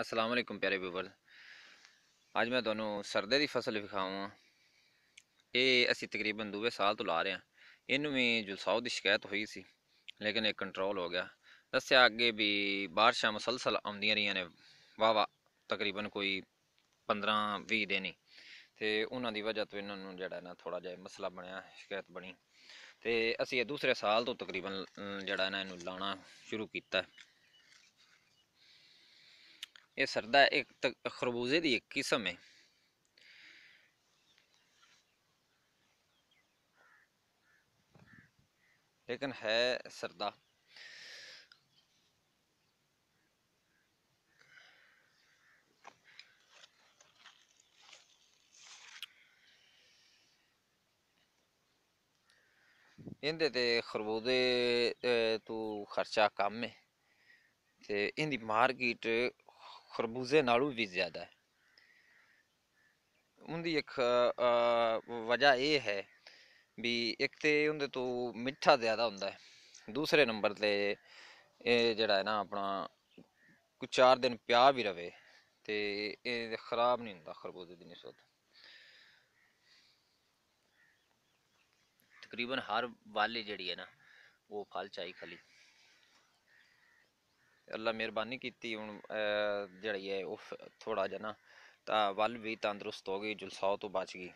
ਅਸਲਾਮ ਵਾਲੇਕਮ ਪਿਆਰੇ ਵੀਵਰ ਅੱਜ ਮੈਂ ਤੁਹਾਨੂੰ ਸਰਦੇ ਦੀ ਫਸਲ ਵਿਖਾਵਾਂ ਇਹ ਅਸੀਂ ਤਕਰੀਬਨ ਦੂਵੇ ਸਾਲ ਤੋਂ ਲਾ ਰਹੇ ਹਾਂ ਇਹਨੂੰ ਵੀ ਜੁਲਸਾਉ ਦੀ ਸ਼ਿਕਾਇਤ ਹੋਈ ਸੀ ਲੇਕਿਨ ਇਹ ਕੰਟਰੋਲ ਹੋ ਗਿਆ ਦੱਸਿਆ ਅੱਗੇ ਵੀ ਬਾਰਿਸ਼ਾਂ ਮੁਸਲਸਲ ਆਉਂਦੀਆਂ ਰਹੀਆਂ ਨੇ ਵਾਵਾ ਤਕਰੀਬਨ ਕੋਈ 15 20 ਦਿਨ ਹੀ ਤੇ ਉਹਨਾਂ ਦੀ ਵਜ੍ਹਾ ਤੋਂ ਇਹਨਾਂ ਨੂੰ ਜਿਹੜਾ ਨਾ ਥੋੜਾ ਜਿਹਾ ਮਸਲਾ ਬਣਿਆ ਸ਼ਿਕਾਇਤ ਬਣੀ ਤੇ ਅਸੀਂ ਇਹ ਦੂਸਰੇ ਸਾਲ ਤੋਂ ਤਕਰੀਬਨ ਜਿਹੜਾ ਨਾ ਇਹਨੂੰ ਲਾਣਾ ਸ਼ੁਰੂ ਕੀਤਾ ये सरदा एक खरबूजे की एक किस्म है लेकिन है सरदा इन्हें तो खरबूजे तो खर्चा कम है ते इंदी मार्केट ਖਰਬੂਜ਼ੇ ਨਾਲੋਂ ਵੀ ਜ਼ਿਆਦਾ ਹੈ ਉਹਦੀ ਇੱਕ ਵਜ੍ਹਾ ਇਹ ਹੈ ਵੀ ਇੱਕ ਤੇ ਉਹਦੇ ਤੋਂ ਮਿੱਠਾ ਜ਼ਿਆਦਾ ਹੁੰਦਾ ਹੈ ਦੂਸਰੇ ਨੰਬਰ ਤੇ ਇਹ ਜਿਹੜਾ ਹੈ ਨਾ ਆਪਣਾ ਕੁ 4 ਦਿਨ ਪਿਆ ਵੀ ਰਵੇ ਤੇ ਇਹ ਖਰਾਬ ਨਹੀਂ ਹੁੰਦਾ ਖਰਬੂਜ਼ੇ ਦੀ ਨਿਸਬਤ ਤਕਰੀਬਨ ਹਰ ਵਾਲੀ ਜਿਹੜੀ ਹੈ ਨਾ ਉਹ ਫਲ ਚਾਈ ਖਲੀ ਅੱਲਾ ਮਿਹਰਬਾਨੀ ਕੀਤੀ ਹੁਣ ਜਿਹੜੀ ਹੈ ਉਹ ਥੋੜਾ ਜਨਾ ਤਾਂ ਵੱਲ ਵੀ ਤੰਦਰੁਸਤ ਹੋ ਗਈ ਜੁਲਸਾਓ ਤੋਂ ਬਚ ਗਈ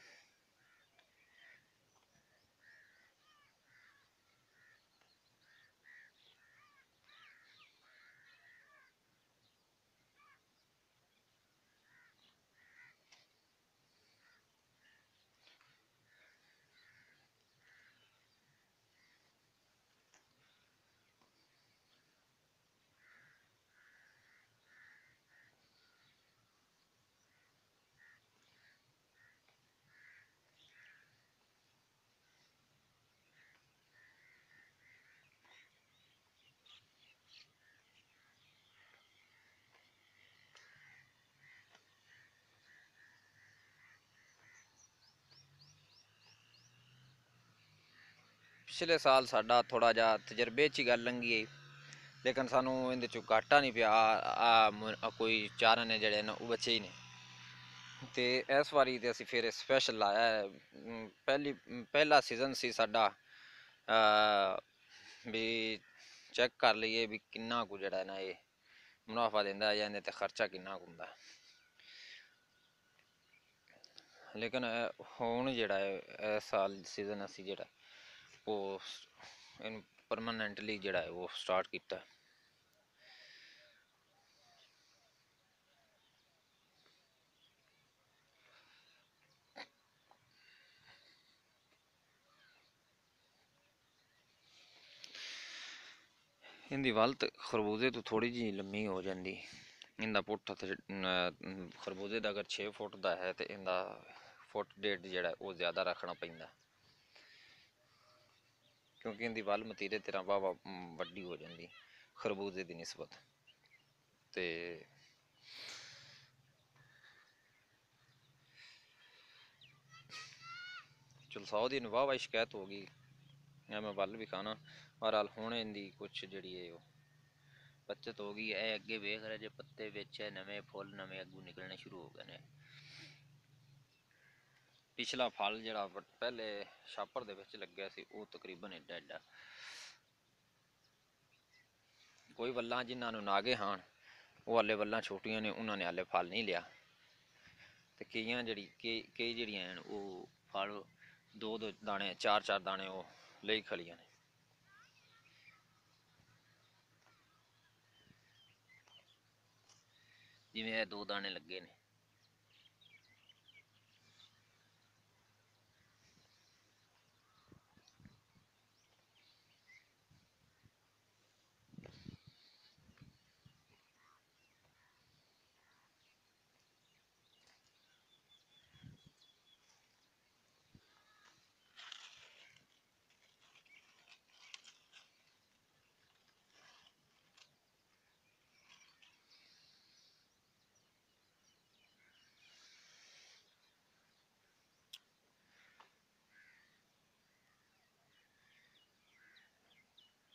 ਪਿਛਲੇ ਸਾਲ ਸਾਡਾ ਥੋੜਾ ਜਿਹਾ ਤਜਰਬੇ 'ਚ ਹੀ ਗੱਲ ਲੰਗੀ ਹੈ ਲੇਕਿਨ ਸਾਨੂੰ ਇਹਦੇ ਚੋਂ ਘਾਟਾ ਨਹੀਂ ਪਿਆ ਆ ਕੋਈ ਚਾਰ ਨੇ ਜਿਹੜੇ ਨੇ ਉਹ ਬਚੇ ਹੀ ਨੇ ਤੇ ਇਸ ਵਾਰੀ ਤੇ ਅਸੀਂ ਫਿਰ ਸਪੈਸ਼ਲ ਲਾਇਆ ਪਹਿਲੀ ਪਹਿਲਾ ਸੀਜ਼ਨ ਸੀ ਸਾਡਾ ਵੀ ਚੈੱਕ ਕਰ ਲਈਏ ਵੀ ਕਿੰਨਾ ਕੁ ਜਿਹੜਾ ਨਾ ਇਹ ਮੁਨਾਫਾ ਦਿੰਦਾ ਜਾਂ ਇਹਦੇ ਤੇ ਖਰਚਾ ਕਿੰਨਾ ਹੁੰਦਾ ਲੇਕਿਨ ਹੁਣ ਜਿਹੜਾ ਹੈ ਇਸ ਸਾਲ ਸੀਜ਼ਨ ਅਸੀਂ ਜਿਹੜਾ ਉਹ ਇਹਨੂੰ ਪਰਮਨੈਂਟਲੀ ਜਿਹੜਾ ਹੈ ਉਹ ਸਟਾਰਟ ਕੀਤਾ ਹੈ ਇਹਦੀ ਵਲਤ ਖਰਬੂਜ਼ੇ ਤੋਂ ਥੋੜੀ ਜੀ ਲੰਮੀ ਹੋ ਜਾਂਦੀ ਇਹਦਾ ਤੇ ਖਰਬੂਜ਼ੇ ਦਾ ਅਗਰ 6 ਫੁੱਟ ਦਾ ਹੈ ਤੇ ਇਹਦਾ ਫੁੱਟ ਡੇਢ ਜਿਹੜਾ ਉਹ ਜ਼ਿਆਦਾ ਰੱਖਣਾ ਪੈਂਦਾ ਕਿਉਂਕਿ ਇਹਦੀ ਵੱਲ ਮਤੀਰੇ ਤੇਰਾ ਵਾਵਾ ਵੱਡੀ ਹੋ ਜਾਂਦੀ ਖਰਬੂਜ਼ੇ ਦੀ ਨਿਸਬਤ ਤੇ ਚਲਸਾਉ ਦੀ ਵਾਵਾ ਸ਼ਿਕਾਇਤ ਹੋ ਗਈ ਜਾਂ ਮੈਂ ਵੱਲ ਵੀ ਖਾਣਾ ਹਾਲ ਹੁਣ ਇਹਦੀ ਕੁਝ ਜਿਹੜੀ ਹੈ ਉਹ ਬੱਚਤ ਹੋ ਗਈ ਐ ਅੱਗੇ ਵੇਖ ਰਿਹਾ ਜੇ ਪੱਤੇ ਵਿੱਚ ਨਵੇਂ ਫੁੱਲ ਨਵੇਂ ਅੱਗੂ ਨਿਕਲਣੇ ਸ਼ੁਰੂ ਹੋ ਗਏ ਨੇ ਪਿਛਲਾ ਫਲ ਜਿਹੜਾ ਪਹਿਲੇ ਛਾਪਰ ਦੇ ਵਿੱਚ ਲੱਗਿਆ ਸੀ ਉਹ ਤਕਰੀਬਨ ਏਡਾ ਏਡਾ ਕੋਈ ਵੱਲਾਂ ਜਿਨ੍ਹਾਂ ਨੂੰ ਨਾਗੇ ਹਾਣ ਉਹ ਹਲੇ ਵੱਲਾਂ ਛੋਟੀਆਂ ਨੇ ਉਹਨਾਂ ਨੇ ਹਲੇ ਫਲ ਨਹੀਂ ਲਿਆ ਤੇ ਕਈਆਂ ਜਿਹੜੀ ਕਈ ਜਿਹੜੀਆਂ ਹਨ ਉਹ ਫਲ ਦੋ ਦੋ ਦਾਣੇ ਚਾਰ ਚਾਰ ਦਾਣੇ ਉਹ ਲਈ ਖਲੀਆਂ ਨੇ ਜਿਵੇਂ ਇਹ ਦੋ ਦਾਣੇ ਲੱਗੇ ਨੇ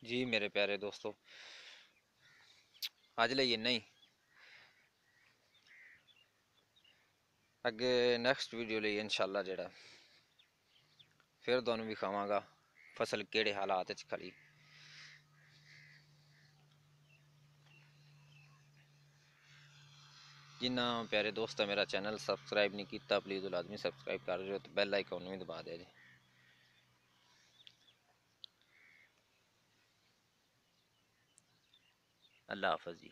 जी मेरे प्यारे दोस्तों अज लेइयै नहीं अगे नैक्सट वीडियो ले इंशाल्लाह जेह्ड़ा फिर भी विखावांगा फसल केड़े हालात च खली जिन्ना प्यारे दोस्त मेरा चैनल सब्सक्राइब नहीं किया प्लीज़ लाजमी सब्सक्राइब कर रहे हो तो बैल आइकॉन भी दबा दे जी ਅੱਲਾ ਹਾਫਜ਼ ਜੀ